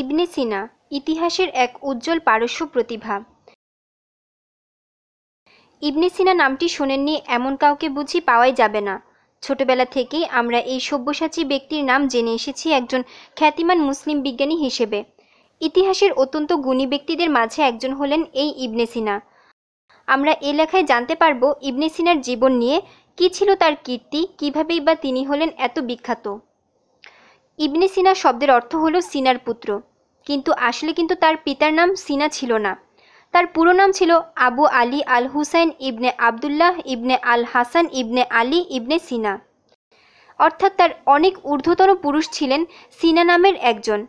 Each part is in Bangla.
ইবনে সিনা ইতিহাসের এক উজ্জ্বল পারস্য প্রতিভা ইবনে সিনা নামটি শোনেননি এমন কাউকে বুঝি পাওয়াই যাবে না ছোটবেলা থেকেই আমরা এই সব্যসাচী ব্যক্তির নাম জেনে এসেছি একজন খ্যাতিমান মুসলিম বিজ্ঞানী হিসেবে ইতিহাসের অত্যন্ত গুণী ব্যক্তিদের মাঝে একজন হলেন এই ইবনে সিনা আমরা এ লেখায় জানতে পারব ইবনে সিনার জীবন নিয়ে কি ছিল তার কীর্তি কীভাবেই বা তিনি হলেন এত বিখ্যাত ইবনে সিনা শব্দের অর্থ হলো সিনার পুত্র কিন্তু আসলে কিন্তু তার পিতার নাম সিনা ছিল না তার পুরো নাম ছিল আবু আলী আল হুসাইন ইবনে আবদুল্লাহ ইবনে আল হাসান ইবনে আলী ইবনে সিনা অর্থাৎ তার অনেক ঊর্ধ্বতন পুরুষ ছিলেন সিনা নামের একজন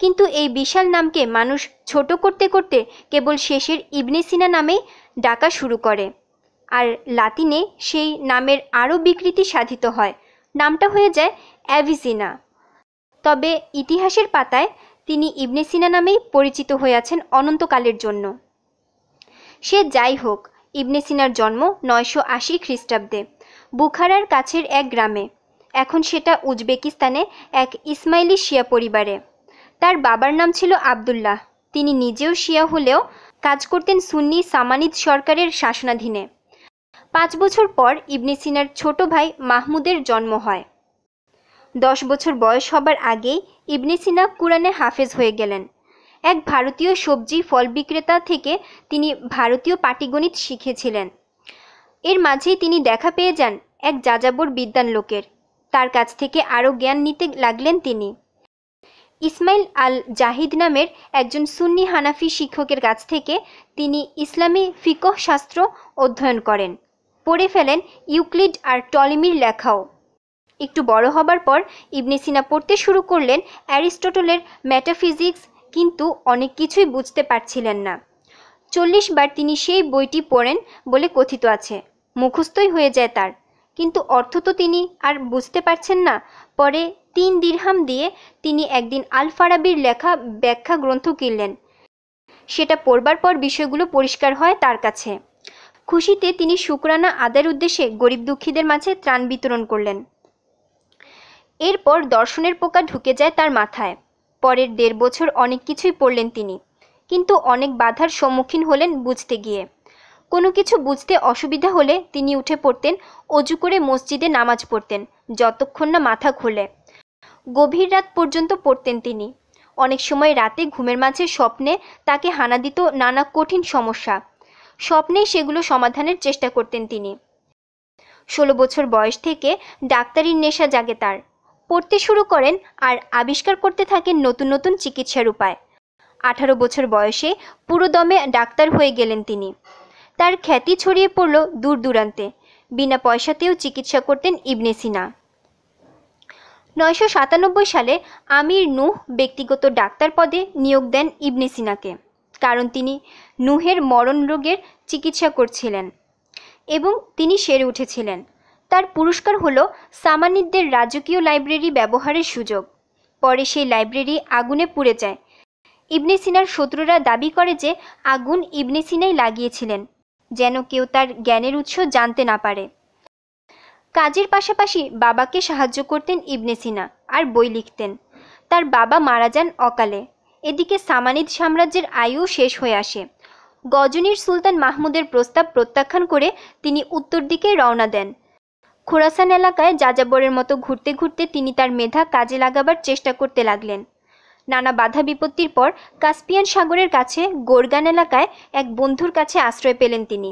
কিন্তু এই বিশাল নামকে মানুষ ছোট করতে করতে কেবল শেষের ইবনে সিনা নামে ডাকা শুরু করে আর লাতিনে সেই নামের আরও বিকৃতি সাধিত হয় নামটা হয়ে যায় অ্যাভিসিনা তবে ইতিহাসের পাতায় তিনি ইবনে সিনা নামেই পরিচিত হয়ে আছেন অনন্তকালের জন্য সে যাই হোক ইবনে সিনার জন্ম নয়শো আশি খ্রিস্টাব্দে বুখারার কাছের এক গ্রামে এখন সেটা উজবেকিস্তানে এক ইসমাইলি শিয়া পরিবারে তার বাবার নাম ছিল আবদুল্লাহ তিনি নিজেও শিয়া হলেও কাজ করতেন সুন্নি সামানিদ সরকারের শাসনাধীনে পাঁচ বছর পর ইবনে সিনার ছোট ভাই মাহমুদের জন্ম হয় দশ বছর বয়স হবার আগেই ইবনে সিনা কোরআনে হাফেজ হয়ে গেলেন এক ভারতীয় সবজি ফল বিক্রেতা থেকে তিনি ভারতীয় পাটিগণিত শিখেছিলেন এর মাঝেই তিনি দেখা পেয়ে যান এক যাযাবর বিদ্যান লোকের তার কাছ থেকে আরও জ্ঞান নিতে লাগলেন তিনি ইসমাইল আল জাহিদ নামের একজন সুন্নি হানাফি শিক্ষকের কাছ থেকে তিনি ইসলামী ফিকহ শাস্ত্র অধ্যয়ন করেন পড়ে ফেলেন ইউক্লিড আর টলিমির লেখাও একটু বড় হবার পর ইবনে সিনা পড়তে শুরু করলেন অ্যারিস্টটলের ম্যাটাফিজিক্স কিন্তু অনেক কিছুই বুঝতে পারছিলেন না চল্লিশ বার তিনি সেই বইটি পড়েন বলে কথিত আছে মুখস্থই হয়ে যায় তার কিন্তু অর্থ তো তিনি আর বুঝতে পারছেন না পরে তিন দিরহাম দিয়ে তিনি একদিন আল ফারাবির লেখা ব্যাখ্যা গ্রন্থ কিনলেন সেটা পড়বার পর বিষয়গুলো পরিষ্কার হয় তার কাছে খুশিতে তিনি শুকরানা আদার উদ্দেশ্যে গরিব দুঃখীদের মাঝে ত্রাণ বিতরণ করলেন এরপর দর্শনের পোকা ঢুকে যায় তার মাথায় পরের দেড় বছর অনেক কিছুই পড়লেন তিনি কিন্তু অনেক বাধার সম্মুখীন হলেন বুঝতে গিয়ে কোনো কিছু বুঝতে অসুবিধা হলে তিনি উঠে পড়তেন অজু করে মসজিদে নামাজ পড়তেন যতক্ষণ না মাথা খোলে গভীর রাত পর্যন্ত পড়তেন তিনি অনেক সময় রাতে ঘুমের মাঝে স্বপ্নে তাকে হানা দিত নানা কঠিন সমস্যা স্বপ্নেই সেগুলো সমাধানের চেষ্টা করতেন তিনি ষোলো বছর বয়স থেকে ডাক্তারির নেশা জাগে তার পড়তে শুরু করেন আর আবিষ্কার করতে থাকেন নতুন নতুন চিকিৎসার উপায় আঠারো বছর বয়সে পুরোদমে ডাক্তার হয়ে গেলেন তিনি তার খ্যাতি ছড়িয়ে পড়ল দূর দূরান্তে বিনা পয়সাতেও চিকিৎসা করতেন ইবনে সিনা নয়শো সাতানব্বই সালে আমির নুহ ব্যক্তিগত ডাক্তার পদে নিয়োগ দেন ইবনে সিনাকে কারণ তিনি নুহের মরণ রোগের চিকিৎসা করছিলেন এবং তিনি সেরে উঠেছিলেন তার পুরস্কার হল সামানিদদের রাজকীয় লাইব্রেরি ব্যবহারের সুযোগ পরে সেই লাইব্রেরি আগুনে পুড়ে যায় ইবনে সিনার শত্রুরা দাবি করে যে আগুন ইবনে সিনাই লাগিয়েছিলেন যেন কেউ তার জ্ঞানের উৎস জানতে না পারে কাজের পাশাপাশি বাবাকে সাহায্য করতেন ইবনে সিনা আর বই লিখতেন তার বাবা মারা যান অকালে এদিকে সামানিদ সাম্রাজ্যের আয়ু শেষ হয়ে আসে গজনীর সুলতান মাহমুদের প্রস্তাব প্রত্যাখ্যান করে তিনি উত্তর দিকে রওনা দেন খোরাসান এলাকায় যাযাবরের মতো ঘুরতে ঘুরতে তিনি তার মেধা কাজে লাগাবার চেষ্টা করতে লাগলেন নানা বাধা বিপত্তির পর কাস্পিয়ান সাগরের কাছে গোরগান এলাকায় এক বন্ধুর কাছে আশ্রয় পেলেন তিনি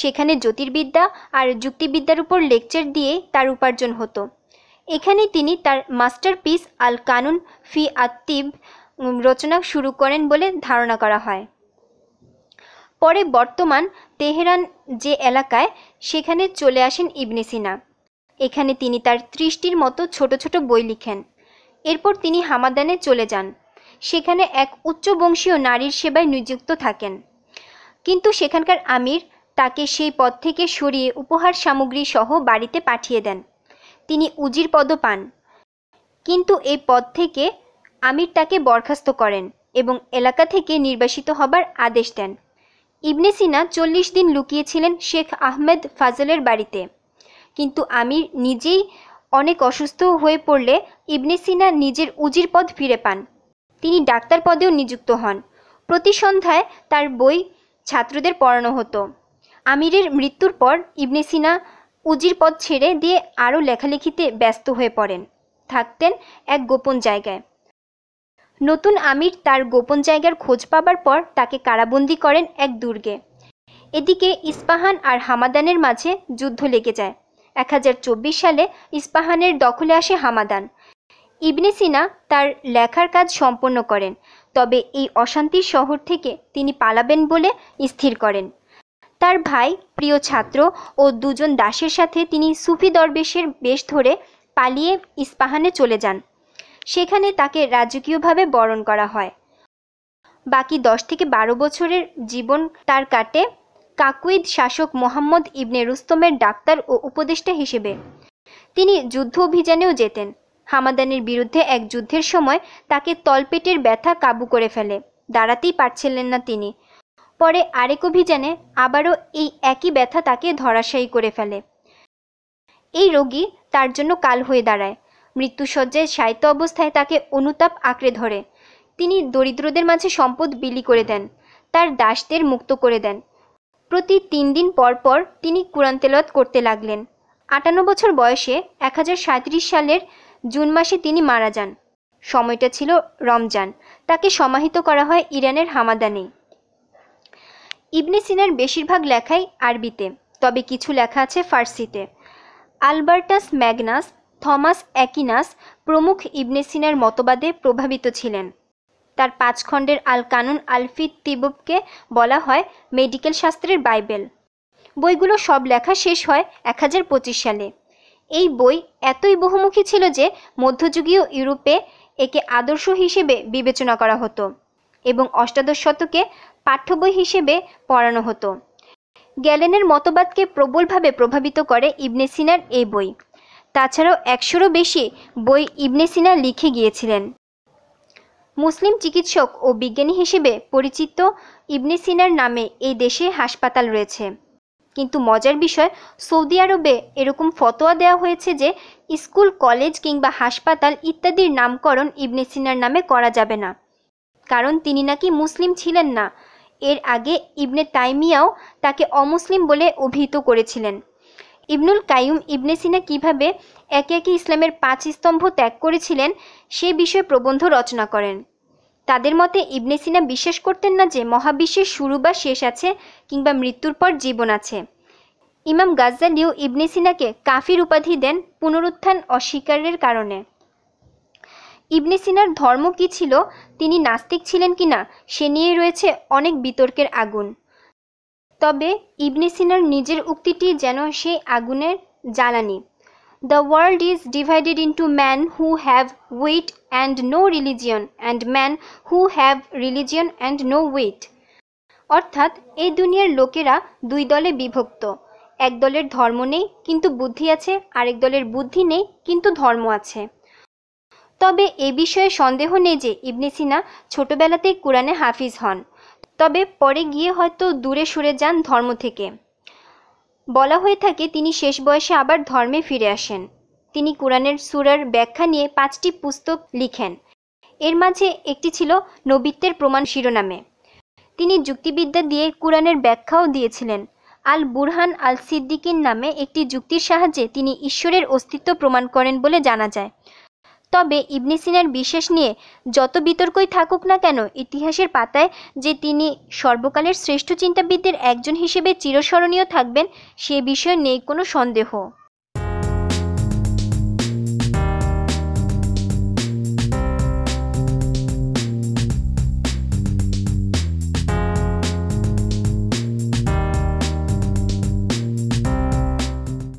সেখানে জ্যোতির্বিদ্যা আর যুক্তিবিদ্যার উপর লেকচার দিয়ে তার উপার্জন হতো এখানে তিনি তার মাস্টারপিস আল কানুন ফি আত্তিব রচনা শুরু করেন বলে ধারণা করা হয় পরে বর্তমান তেহরান যে এলাকায় সেখানে চলে আসেন ইবনে সিনা এখানে তিনি তার ত্রিশটির মতো ছোট ছোট বই লিখেন এরপর তিনি হামাদানে চলে যান সেখানে এক উচ্চবংশীয় নারীর সেবায় নিযুক্ত থাকেন কিন্তু সেখানকার আমির তাকে সেই পদ থেকে সরিয়ে উপহার সামগ্রী সহ বাড়িতে পাঠিয়ে দেন তিনি উজির পদ পান কিন্তু এই পদ থেকে আমির তাকে বরখাস্ত করেন এবং এলাকা থেকে নির্বাসিত হবার আদেশ দেন ইবনে সিনা চল্লিশ দিন লুকিয়েছিলেন শেখ আহমেদ ফাজলের বাড়িতে কিন্তু আমির নিজেই অনেক অসুস্থ হয়ে পড়লে ইবনে সিনা নিজের উজির পদ ফিরে পান তিনি ডাক্তার পদেও নিযুক্ত হন প্রতি সন্ধ্যায় তার বই ছাত্রদের পড়ানো হতো আমিরের মৃত্যুর পর ইবনে সিনা উজির পদ ছেড়ে দিয়ে আরও লেখালেখিতে ব্যস্ত হয়ে পড়েন থাকতেন এক গোপন জায়গায় নতুন আমির তার গোপন জায়গার খোঁজ পাবার পর তাকে কারাবন্দি করেন এক দুর্গে এদিকে ইস্পাহান আর হামাদানের মাঝে যুদ্ধ লেগে যায় এক সালে ইস্পাহানের দখলে আসে হামাদান ইবনে সিনা তার লেখার কাজ সম্পন্ন করেন তবে এই অশান্তির শহর থেকে তিনি পালাবেন বলে স্থির করেন তার ভাই প্রিয় ছাত্র ও দুজন দাসের সাথে তিনি সুফি দরবেশের বেশ ধরে পালিয়ে ইস্পাহানে চলে যান সেখানে তাকে রাজকীয়ভাবে বরণ করা হয় বাকি দশ থেকে বারো বছরের জীবন তার কাটে কাকুইদ শাসক মোহাম্মদ ইবনে রুস্তমের ডাক্তার ও উপদেষ্টা হিসেবে তিনি যুদ্ধ অভিযানেও যেতেন হামাদানের বিরুদ্ধে এক যুদ্ধের সময় তাকে তলপেটের ব্যথা কাবু করে ফেলে দাঁড়াতেই পারছিলেন না তিনি পরে আরেক অভিযানে আবারও এই একই ব্যথা তাকে ধরাশায়ী করে ফেলে এই রোগী তার জন্য কাল হয়ে দাঁড়ায় মৃত্যুসজ্জায় সাহিত্য অবস্থায় তাকে অনুতাপ আঁকড়ে ধরে তিনি দরিদ্রদের মাঝে সম্পদ বিলি করে দেন তার দাসদের মুক্ত করে দেন প্রতি তিন দিন পর পর তিনি কোরআন তেলত করতে লাগলেন আটান্ন বছর বয়সে এক সালের জুন মাসে তিনি মারা যান সময়টা ছিল রমজান তাকে সমাহিত করা হয় ইরানের হামাদানে ইবনে সিনার বেশিরভাগ লেখাই আরবিতে তবে কিছু লেখা আছে ফার্সিতে আলবার্টাস ম্যাগনাস থমাস অ্যাকিনাস প্রমুখ ইবনে সিনার মতবাদে প্রভাবিত ছিলেন তার পাঁচ খণ্ডের আল কানুন আলফি তিবুবকে বলা হয় মেডিকেল শাস্ত্রের বাইবেল বইগুলো সব লেখা শেষ হয় এক সালে এই বই এতই বহুমুখী ছিল যে মধ্যযুগীয় ইউরোপে একে আদর্শ হিসেবে বিবেচনা করা হতো এবং অষ্টাদশ শতকে পাঠ্য বই হিসেবে পড়ানো হতো গ্যালেনের মতবাদকে প্রবলভাবে প্রভাবিত করে ইবনে সিনার এই বই তাছাড়াও একশোরও বেশি বই ইবনে সিনা লিখে গিয়েছিলেন মুসলিম চিকিৎসক ও বিজ্ঞানী হিসেবে পরিচিত ইবনে সিনার নামে এই দেশে হাসপাতাল রয়েছে কিন্তু মজার বিষয় সৌদি আরবে এরকম ফতোয়া দেওয়া হয়েছে যে স্কুল কলেজ কিংবা হাসপাতাল ইত্যাদির নামকরণ ইবনে সিনার নামে করা যাবে না কারণ তিনি নাকি মুসলিম ছিলেন না এর আগে ইবনে তাইমিয়াও তাকে অমুসলিম বলে অভিহিত করেছিলেন ইবনুল কাইম ইবনে সিনা কীভাবে একে একে ইসলামের পাঁচ স্তম্ভ ত্যাগ করেছিলেন সে বিষয়ে প্রবন্ধ রচনা করেন তাদের মতে ইবনে সিনা বিশ্বাস করতেন না যে মহাবিশ্বের শুরু বা শেষ আছে কিংবা মৃত্যুর পর জীবন আছে ইমাম গাজ্জালিও ইবনে সিনাকে কাফির উপাধি দেন পুনরুত্থান অস্বীকারের কারণে ইবনে সিনার ধর্ম কী ছিল তিনি নাস্তিক ছিলেন কিনা সে নিয়ে রয়েছে অনেক বিতর্কের আগুন তবে ইবনে সিনার নিজের উক্তিটি যেন সেই আগুনের জ্বালানি the world is divided into man who have wit and no religion and man who have religion and no wit অর্থাৎ এই দুনিয়ার লোকেরা দুই দলে বিভক্ত এক দলের ধর্ম নেই কিন্তু বুদ্ধি আছে আরেক দলের বুদ্ধি নেই কিন্তু ধর্ম আছে তবে এ বিষয়ে সন্দেহ নেই যে ইবনে সিনা ছোটবেলাতেই কোরআনে হাফিজ হন তবে পরে গিয়ে হয়তো দূরে সরে যান ধর্ম থেকে বলা হয়ে থাকে তিনি শেষ বয়সে আবার ধর্মে ফিরে আসেন তিনি কোরআনের সুরার ব্যাখ্যা নিয়ে পাঁচটি পুস্তক লিখেন এর মাঝে একটি ছিল নবিত্বের প্রমাণ শিরোনামে তিনি যুক্তিবিদ্যা দিয়ে কোরআনের ব্যাখ্যাও দিয়েছিলেন আল বুরহান আল সিদ্দিকিন নামে একটি যুক্তির সাহায্যে তিনি ঈশ্বরের অস্তিত্ব প্রমাণ করেন বলে জানা যায় তবে ইবনে সিনার বিশেষ নিয়ে যত বিতর্কই থাকুক না কেন ইতিহাসের পাতায় যে তিনি সর্বকালের শ্রেষ্ঠ চিন্তাবিদদের একজন হিসেবে চিরস্মরণীয় থাকবেন সে বিষয়ে নেই কোনো সন্দেহ